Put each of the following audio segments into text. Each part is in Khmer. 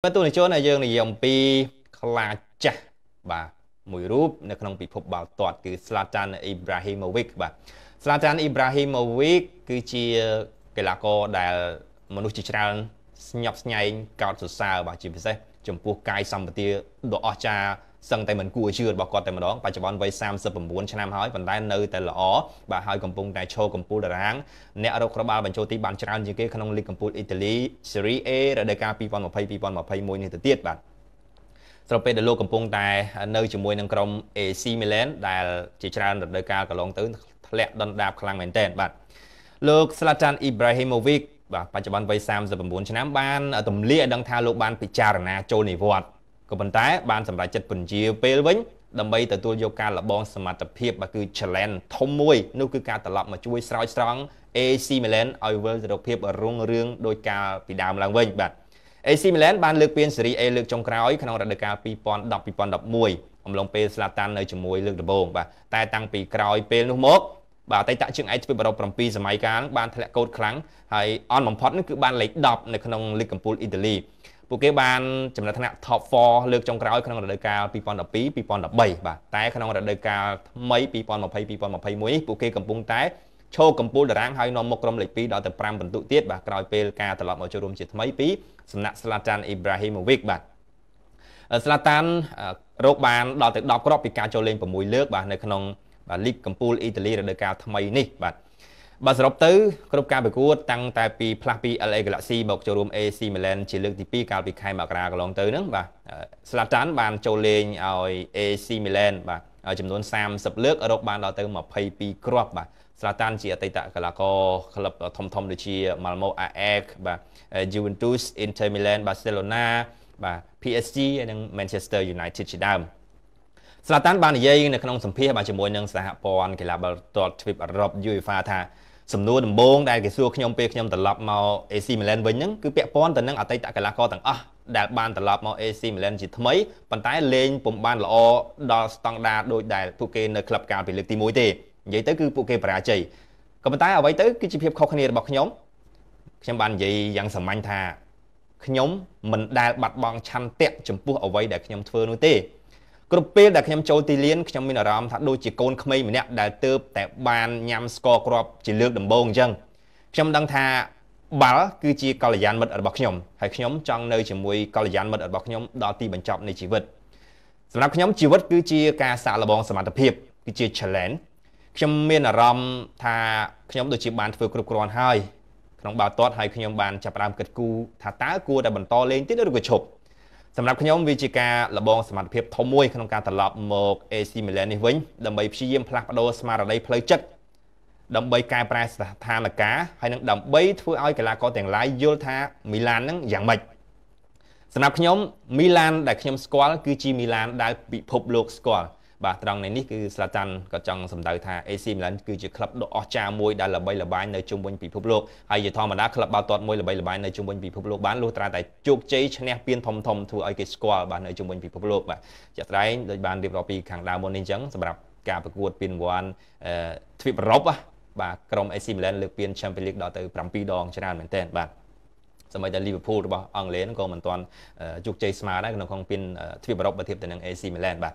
បាទទូនិជនដែលយើងនិយាយអំពីខ្លាចាស់បាទមួយរូបនៅក្នុងពិភពបាល់ទាត់គឺ Zlatan Ibrahimovic បាទ Zlatan Ibrahimovic គឺជាកីឡាករដែល មនុស្សជាច្រើនស្ញប់ស្ញែងកោតសរសើរបាទជាពិសេស ចំពោះកាយសម្បទាដ៏អស្ចារ្យសឹងតែមិនគួរជឿរបស់គាត់តែម្ដងបច្ចុប្បន្នវ័យ39ឆ្នាំហើយប៉ុន្តែនៅតែល្អបាទហើយកំពុងតែឈរកំពូលតារាងអ្នករកក្បាលបញ្ចូលទីបានច្រើនជាងគេក្នុងលីគកំពូលអ៊ីតាលី Serie A រដូវកាល2020 2021នេះទៅទៀតបាទស្របពេលដែលលោកកំពុងតែនៅជាមួយនឹងក្រុម AC Milan ដែលជាច្រើនរដូវកាលកន្លងទៅធ្លាក់ដុនដាបខ្លាំងមែនទែនបាទលោក Zlatan Ibrahimovic បាទបច្ចុប្បន្នវ័យ39ឆ្នាំបានទម្លាយឲ្យដឹងថាលោកបានពិចារណាចូលនិវត្តន៍ក៏ប៉ុន្តែ បានសម្រេចចិត្តពន្យាពេលវិញដើម្បីទទួលយកការលបងសមត្ថភាពបាទគឺ challenge ធំមួយនោះគឺការត្រឡប់មកជួយស្រោចស្រង់ AC Milan ឲ្យវិលទៅរកភាពរុងរឿងដោយកាលពីដើមឡើងវិញបាទ AC Milan បានលើកពានស៊េរី A លើកចុងក្រោយក្នុងរដូវកាល2010-2011អំឡុងពេល Zlatan នៅជាមួយលើកដំបូងបាទតែតាំងពីក្រោយពេលនោះមកបាទអតីតជើងឯកទ្វីបអឺរ៉ុប7សម័យកាលបានធ្លាក់កោតខ្លាំងហើយអន់បំផុតនោះគឺបានលេខ10នៅក្នុងលីគកំពូលអ៊ីតាលីពួកគេបានចំណាត់ថ្នាក់ top 4លើកចុងក្រោយក្នុងរដូវកាល2012 2013បាទតែក្នុងរដូវកាលថ្មី2020 2021ពួកគេកំពុងតែឈរកំពូលតារាងហើយនាំមុខក្រុមលេខ2ដល់ទៅ5ពិន្ទុទៀតបាទក្រោយពេលការត្រឡប់មកចូលរួមជាថ្មីពីសំណាក់ Zlatan Ibrahimovic បាទ Zlatan រកបានដល់ទៅ10គ្រាប់ពីការចូលលេង6លើក បាទនៅក្នុងលីកកំពូលអ៊ីតាលីរដូវកាលថ្មីនេះបាទបាទសរុបទៅ គ្រប់ការប្រកួតតាំងតែពីផ្លាស់ពី LA Galaxy មកចូលរួម AC Milan ជាលើកទី2កាលពីខែមករាកន្លងទៅហ្នឹងបាទ Slatan បានចូលលេងឲ្យ AC Milan បាទចំនួន30លើករកបានដល់ទៅ22គ្រាប់បាទ Slatan ជាអតីតកីឡាករក្លឹបធំធំដូចជា Malmo AEK បាទ Juventus Inter Milan Barcelona បាទ PSG និង Manchester United ជាដើមស្លាតានបាននិយាយនៅក្នុងសម្ភាសន៍បាទជាមួយនឹងសហព័ន្ធកីឡាបាល់ទាត់ទ្វីបអឺរ៉ុប UEFA ថាសំណួរដំបូងដែលគេសួរខ្ញុំពេលខ្ញុំត្រឡប់មក AC Milan វិញហ្នឹងគឺពាក់ព័ន្ធទៅនឹងអតីតកីឡាករទាំងអស់ដែលបានត្រឡប់មក AC Milan ជាថ្មីប៉ុន្តែលេងពុំបានល្អដល់ស្តង់ដារដូចដែលពួកគេនៅក្លឹបកាលពីលើកទី1ទេនិយាយទៅគឺពួកគេបរាជ័យក៏ប៉ុន្តែអ្វីទៅគឺជាភាពខុសគ្នារបស់ខ្ញុំខ្ញុំបាននិយាយយ៉ាងសាមញ្ញថាខ្ញុំមិនដែលបាត់បង់ឆន្ទៈចំពោះអ្វីដែលខ្ញុំធ្វើនោះទេគ្រប់ពេលដែលខ្ញុំចូលទីលានខ្ញុំមានអារម្មណ៍ថាដូចជាកូនក្មេងម្នាក់ដែលទៅតែបានញ៉ាំស្ករគ្រាប់ជាលើកដំបូងអញ្ចឹងខ្ញុំដឹងថាបាល់គឺជាកល្យានមិត្តរបស់ខ្ញុំហើយខ្ញុំចង់នៅជាមួយកល្យានមិត្តរបស់ខ្ញុំដល់ទីបញ្ចប់នៃជីវិតសម្រាប់ខ្ញុំជីវិតគឺជាការសាកល្បងសមត្ថភាពគឺជា challenge ខ្ញុំមានអារម្មណ៍ថាខ្ញុំដូចជាបានធ្វើគ្រប់គ្រាន់ហើយក្នុងបាល់ទាត់ហើយខ្ញុំបានចាប់ផ្ដើមគិតគូរថាតើគួរតែបន្តលេងទៀតឬក៏ឈប់សម្រាប់ខ្ញុំវាជាការលបងសមត្ថភាពធំមួយក្នុងការត្រឡប់មក AC Milan នេះវិញដើម្បីព្យាយាមផ្លាស់ប្ដូរស្មារតីផ្លូវចិត្តដើម្បីកែប្រែស្ថានភាពហើយនឹងដើម្បីធ្វើឲ្យកីឡាករទាំងឡាយយល់ថាមីឡាននឹងយ៉ាងម៉េចសម្រាប់ខ្ញុំមីឡានដែលខ្ញុំស្គាល់គឺជាមីឡានដែលពិភពលោកស្គាល់បាទត្រង់នៃនេះគឺស្លាតាន់ក៏ចង់សម្ដៅថា AC Milan គឺជាក្លឹបដ៏អស្ចារ្យមួយដែលល្បីល្បាញនៅជុំវិញពិភពលោកហើយជាធម្មតាក្លឹបបាល់ទាត់មួយល្បីល្បាញនៅជុំវិញពិភពលោកបានលុះត្រាតែជោគជ័យឈ្នះពានធំធំធ្វើឲ្យគេស្គាល់បាទនៅជុំវិញពិភពលោកបាទជាក់ស្ដែងដូចបានរៀបរាប់ពីខាងដើមមុននេះអញ្ចឹងសម្រាប់ការប្រកួតពានរង្វាន់ទ្វីបអឺរ៉ុបបាទក្រុម AC Milan លើកពាន Champions League ដល់ទៅ7ដងច្រើនមែនទែនបាទសម័យដែល Liverpool របស់អង់គ្លេសក៏មិនទាន់ជោគជ័យស្មើដែរក្នុងក្នុងពានទ្វីបអឺរ៉ុបបើធៀបទៅនឹង AC Milan បាទ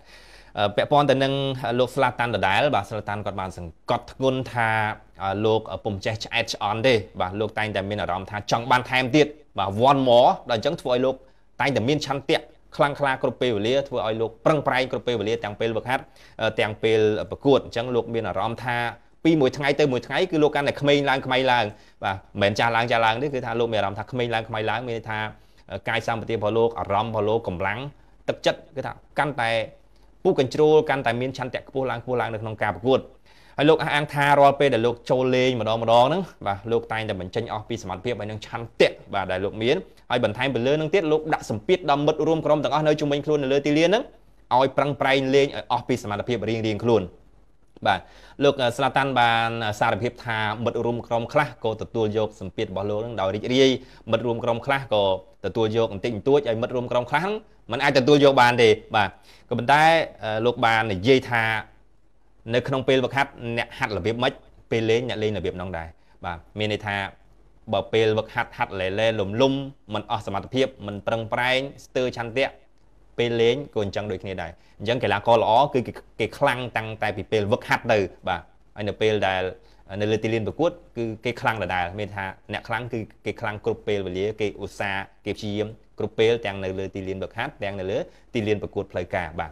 ពាក់ព័ន្ធទៅនឹងលោកស្លាតាន់ដដែលបាទស្លាតាន់គាត់បានសង្កត់ធ្ងន់ថាលោកពុំចេះឆ្អែតឆ្អន់ទេបាទលោកតែងតែមានអារម្មណ៍ថាចង់បានថែមទៀតបាទ one more ដល់អញ្ចឹងធ្វើឲ្យលោកតែងតែមានឆន្ទៈខ្លាំងខ្លាគ្រប់ពេលវេលាធ្វើឲ្យលោកប្រឹងប្រែងគ្រប់ពេលវេលាទាំងពេលវឹកហាត់ទាំងពេលប្រកួតអញ្ចឹងលោកមានអារម្មណ៍ថាពីមួយថ្ងៃទៅមួយថ្ងៃគឺលោកកាន់តែក្មេងឡើងក្មេងឡើងបាទមិនមែនចាស់ឡើងចាស់ឡើងទេគឺថាលោកមានអារម្មណ៍ថាក្មេងឡើងក្មេងឡើងមានន័យថាកាយសម្បត្តិរបស់លោកអារម្មណ៍របស់លោកកម្លាំងទឹកចិត្តគឺថាកាន់តែពូកញ្ជ្រោលកាន់តែមានឆន្ទៈខ្ពស់ឡើងខ្ពស់ឡើងនៅក្នុងការប្រកួតហើយលោកអះអាងថារាល់ពេលដែលលោកចូលលេងម្ដងម្ដងហ្នឹងបាទលោកតែងតែបញ្ចេញអស់ពីសមត្ថភាពហើយនឹងឆន្ទៈបាទដែលលោកមានហើយបន្ថែមទៅលើហ្នឹងទៀតលោកដាក់សម្ពាធដល់មិត្តរួមក្រុមទាំងអស់នៅជុំវិញខ្លួននៅលើទីលានហ្នឹងឲ្យប្រឹងប្រែងលេងឲ្យអស់ពីសមត្ថភាពរៀងៗខ្លួនបាទលោកស្លាតាន់បាន សារភាពថាមិត្តរួមក្រុមខ្លះក៏ទទួលយកសម្ពាធរបស់លោកនឹងដោយរីករាយមិត្តរួមក្រុមខ្លះក៏ទទួលយកបន្តិចបន្តួចឲ្យមិត្តរួមក្រុមខ្លះมันអាចទទួលយកបានទេបាទក៏ប៉ុន្តែលោកបាននិយាយថានៅ ក្នុងពេលវឹកហាត់អ្នកហាត់របៀបម៉េចពេលលេងអ្នកលេងរបៀបហ្នឹងដែរបាទមានន័យថាបើពេលវឹកហាត់ហាត់លេលេលំលំមិនអស់សមត្ថភាពមិនប្រឹងប្រែងស្ទើរឆន្ទៈពេលលេងក៏អញ្ចឹងដូចគ្នាដែរអញ្ចឹងកីឡាករល្អគឺគេខ្លាំងតាំងតែពីពេលវឹកហាត់ទៅបាទហើយនៅពេលដែលនៅលើទីលានប្រកួតគឺគេខ្លាំងដដែលមានថាអ្នកខ្លាំងគឺគេខ្លាំងគ្រប់ពេលវេលាគេឧស្សាហ៍គេព្យាយាមគ្រប់ពេលទាំងនៅលើទីលានវឹកហាត់ទាំងនៅលើទីលានប្រកួតផ្លូវការបាទ